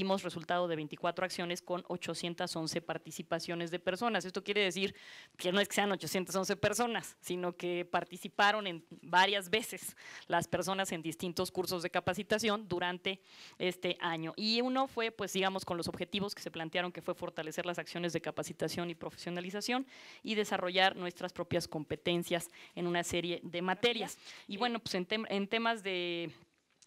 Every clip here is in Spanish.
dimos resultado de 24 acciones con 811 participaciones de personas. Esto quiere decir que no es que sean 811 personas, sino que participaron en varias veces las personas en distintos cursos de capacitación durante este año. Y uno fue, pues digamos, con los objetivos que se plantearon, que fue fortalecer las acciones de capacitación y profesionalización y desarrollar nuestras propias competencias en una serie de materias. Y bueno, pues en temas de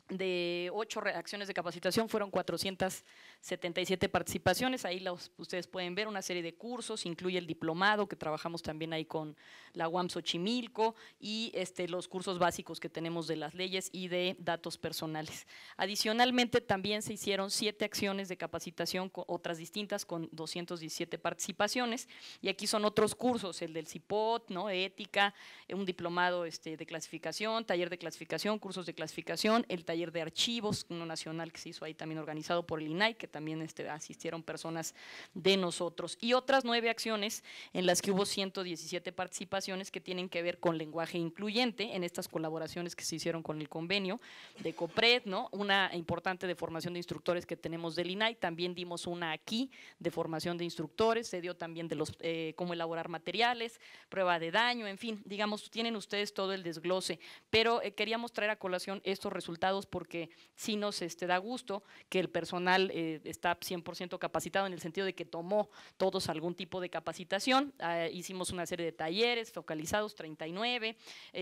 de ocho reacciones de capacitación fueron 477 participaciones, ahí los, ustedes pueden ver una serie de cursos, incluye el diplomado que trabajamos también ahí con la UAM Xochimilco y este, los cursos básicos que tenemos de las leyes y de datos personales. Adicionalmente también se hicieron siete acciones de capacitación, otras distintas con 217 participaciones y aquí son otros cursos, el del CIPOT, ¿no? ética, un diplomado este, de clasificación, taller de clasificación, cursos de clasificación, el taller taller de archivos, uno nacional que se hizo ahí también organizado por el INAI, que también este, asistieron personas de nosotros, y otras nueve acciones en las que hubo 117 participaciones que tienen que ver con lenguaje incluyente en estas colaboraciones que se hicieron con el convenio de COPRED, ¿no? una importante de formación de instructores que tenemos del INAI, también dimos una aquí de formación de instructores, se dio también de los eh, cómo elaborar materiales, prueba de daño, en fin, digamos, tienen ustedes todo el desglose, pero eh, queríamos traer a colación estos resultados porque sí nos este, da gusto que el personal eh, está 100% capacitado en el sentido de que tomó todos algún tipo de capacitación. Ah, hicimos una serie de talleres focalizados, 39,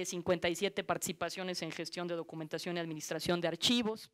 57 eh, participaciones en gestión de documentación y administración de archivos